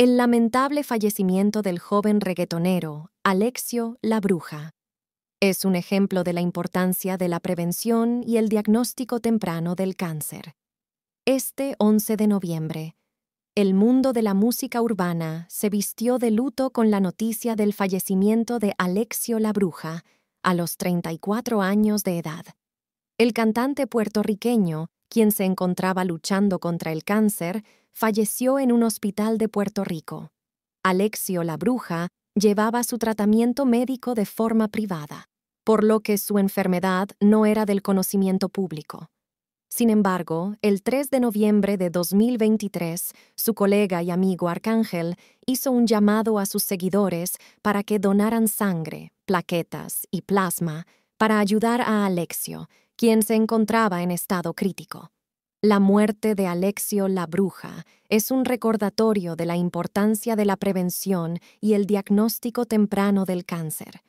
el lamentable fallecimiento del joven reggaetonero Alexio La Bruja. Es un ejemplo de la importancia de la prevención y el diagnóstico temprano del cáncer. Este 11 de noviembre, el mundo de la música urbana se vistió de luto con la noticia del fallecimiento de Alexio La Bruja a los 34 años de edad. El cantante puertorriqueño, quien se encontraba luchando contra el cáncer, falleció en un hospital de Puerto Rico. Alexio la bruja llevaba su tratamiento médico de forma privada, por lo que su enfermedad no era del conocimiento público. Sin embargo, el 3 de noviembre de 2023, su colega y amigo Arcángel hizo un llamado a sus seguidores para que donaran sangre, plaquetas y plasma para ayudar a Alexio, quien se encontraba en estado crítico. La muerte de Alexio la Bruja es un recordatorio de la importancia de la prevención y el diagnóstico temprano del cáncer.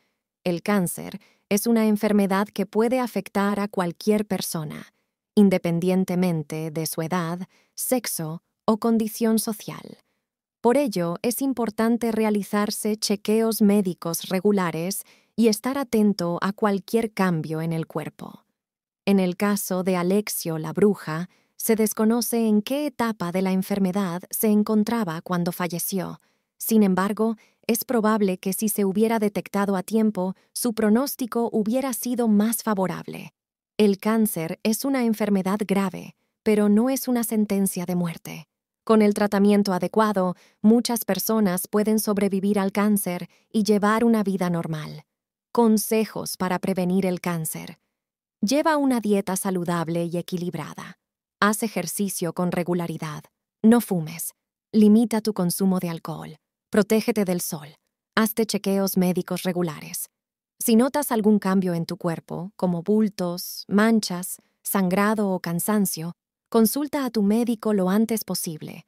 El cáncer es una enfermedad que puede afectar a cualquier persona, independientemente de su edad, sexo o condición social. Por ello, es importante realizarse chequeos médicos regulares y estar atento a cualquier cambio en el cuerpo. En el caso de Alexio la bruja, se desconoce en qué etapa de la enfermedad se encontraba cuando falleció. Sin embargo, es probable que si se hubiera detectado a tiempo, su pronóstico hubiera sido más favorable. El cáncer es una enfermedad grave, pero no es una sentencia de muerte. Con el tratamiento adecuado, muchas personas pueden sobrevivir al cáncer y llevar una vida normal. Consejos para prevenir el cáncer. Lleva una dieta saludable y equilibrada. Haz ejercicio con regularidad. No fumes. Limita tu consumo de alcohol. Protégete del sol. Hazte chequeos médicos regulares. Si notas algún cambio en tu cuerpo, como bultos, manchas, sangrado o cansancio, consulta a tu médico lo antes posible